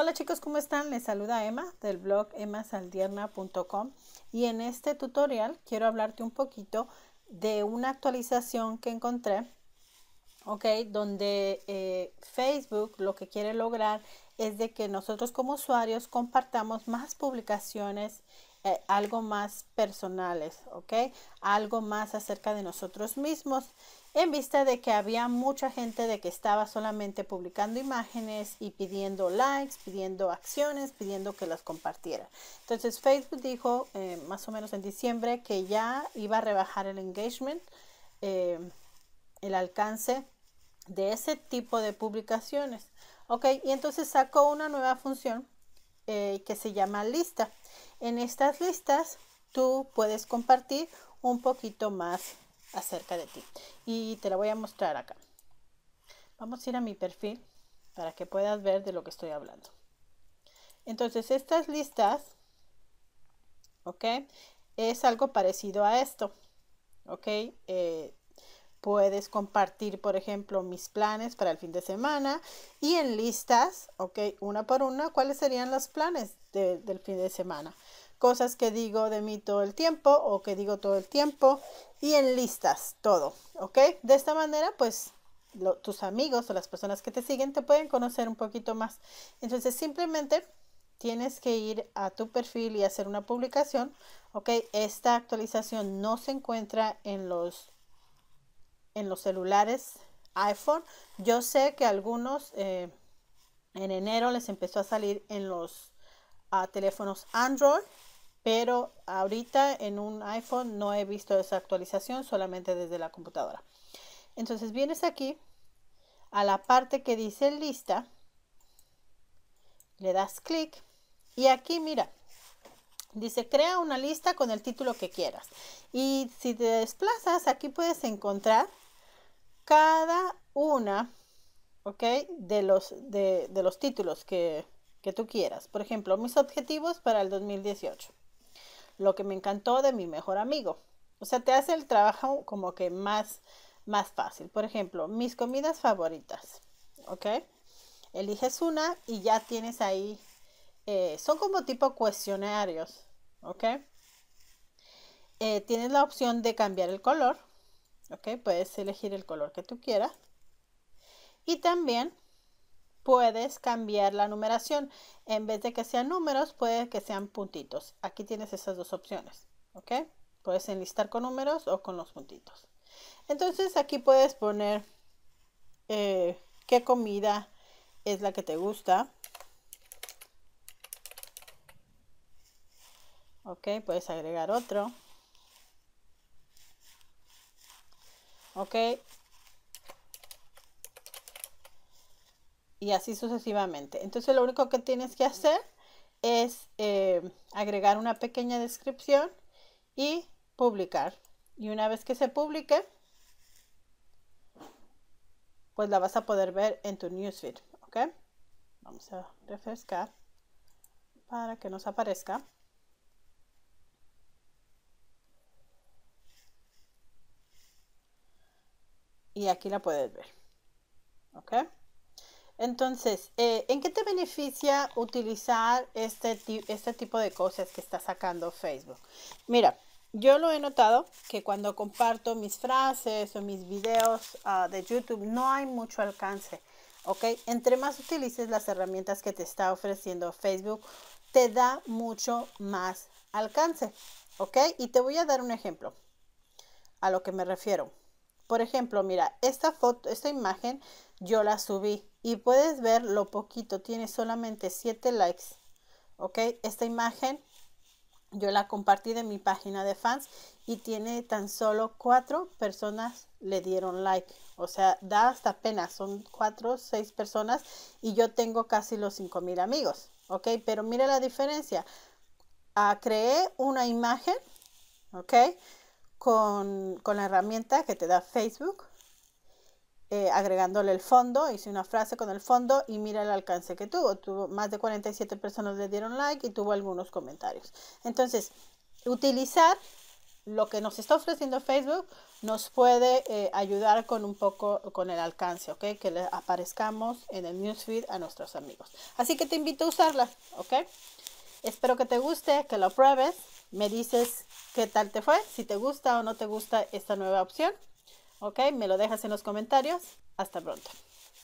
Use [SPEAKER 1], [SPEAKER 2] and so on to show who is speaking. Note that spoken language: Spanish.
[SPEAKER 1] Hola chicos, ¿cómo están? Les saluda Emma del blog emasaldierna.com y en este tutorial quiero hablarte un poquito de una actualización que encontré, ok, donde eh, Facebook lo que quiere lograr es de que nosotros como usuarios compartamos más publicaciones eh, algo más personales, ¿ok? Algo más acerca de nosotros mismos en vista de que había mucha gente de que estaba solamente publicando imágenes y pidiendo likes, pidiendo acciones, pidiendo que las compartiera. Entonces Facebook dijo eh, más o menos en diciembre que ya iba a rebajar el engagement, eh, el alcance de ese tipo de publicaciones. Ok, y entonces sacó una nueva función eh, que se llama lista. En estas listas tú puedes compartir un poquito más acerca de ti. Y te la voy a mostrar acá. Vamos a ir a mi perfil para que puedas ver de lo que estoy hablando. Entonces, estas listas, ¿ok? Es algo parecido a esto, ¿ok? Eh, puedes compartir, por ejemplo, mis planes para el fin de semana y en listas, ¿ok? Una por una, ¿cuáles serían los planes del fin de semana? cosas que digo de mí todo el tiempo o que digo todo el tiempo y en listas todo, ¿ok? De esta manera, pues tus amigos o las personas que te siguen te pueden conocer un poquito más. Entonces simplemente tienes que ir a tu perfil y hacer una publicación, ¿ok? Esta actualización no se encuentra en los, en los celulares iPhone. Yo sé que algunos eh, en enero les empezó a salir en los ah, teléfonos Android pero ahorita en un iPhone no he visto esa actualización solamente desde la computadora. Entonces vienes aquí a la parte que dice lista, le das clic y aquí mira, dice crea una lista con el título que quieras. Y si te desplazas, aquí puedes encontrar cada una, ¿ok? De los, de, los títulos que tú quieras. Por ejemplo, mis objetivos para el 2018 lo que me encantó de mi mejor amigo. O sea, te hace el trabajo como que más, más fácil. Por ejemplo, mis comidas favoritas. ¿Ok? Eliges una y ya tienes ahí. Eh, son como tipo cuestionarios. ¿Ok? Eh, tienes la opción de cambiar el color. ¿Ok? Puedes elegir el color que tú quieras. Y también puedes cambiar la numeración. En vez de que sean números, puede que sean puntitos. Aquí tienes esas dos opciones, ¿ok? Puedes enlistar con números o con los puntitos. Entonces aquí puedes poner eh, qué comida es la que te gusta. Ok, puedes agregar otro. Ok, y así sucesivamente. Entonces lo único que tienes que hacer es eh, agregar una pequeña descripción y publicar. Y una vez que se publique, pues la vas a poder ver en tu newsfeed, ¿ok? Vamos a refrescar para que nos aparezca. Y aquí la puedes ver, ¿ok? Entonces, eh, ¿en qué te beneficia utilizar este, este tipo de cosas que está sacando Facebook? Mira, yo lo he notado que cuando comparto mis frases o mis videos ah, de YouTube no hay mucho alcance, ¿ok? Entre más utilices las herramientas que te está ofreciendo Facebook, te da mucho más alcance, ¿ok? Y te voy a dar un ejemplo a lo que me refiero. Por ejemplo, mira, esta foto, esta imagen yo la subí y puedes ver lo poquito, tiene solamente 7 likes. Ok, esta imagen yo la compartí de mi página de fans y tiene tan solo 4 personas le dieron like. O sea, da hasta apenas son 4, 6 personas y yo tengo casi los 5 mil amigos. Ok, pero mira la diferencia. Ah, creé una imagen, ok, con la herramienta que te da Facebook eh, agregándole el fondo, hice una frase con el fondo y mira el alcance que tuvo. tuvo. Más de 47 personas le dieron like y tuvo algunos comentarios. Entonces, utilizar lo que nos está ofreciendo Facebook nos puede eh, ayudar con un poco con el alcance, Que le aparezcamos en el newsfeed a nuestros amigos. Así que te invito a usarla, ¿ok? Espero que te guste, que lo pruebes, me dices qué tal te fue, si te gusta o no te gusta esta nueva opción. ¿Ok? Me lo dejas en los comentarios. Hasta pronto.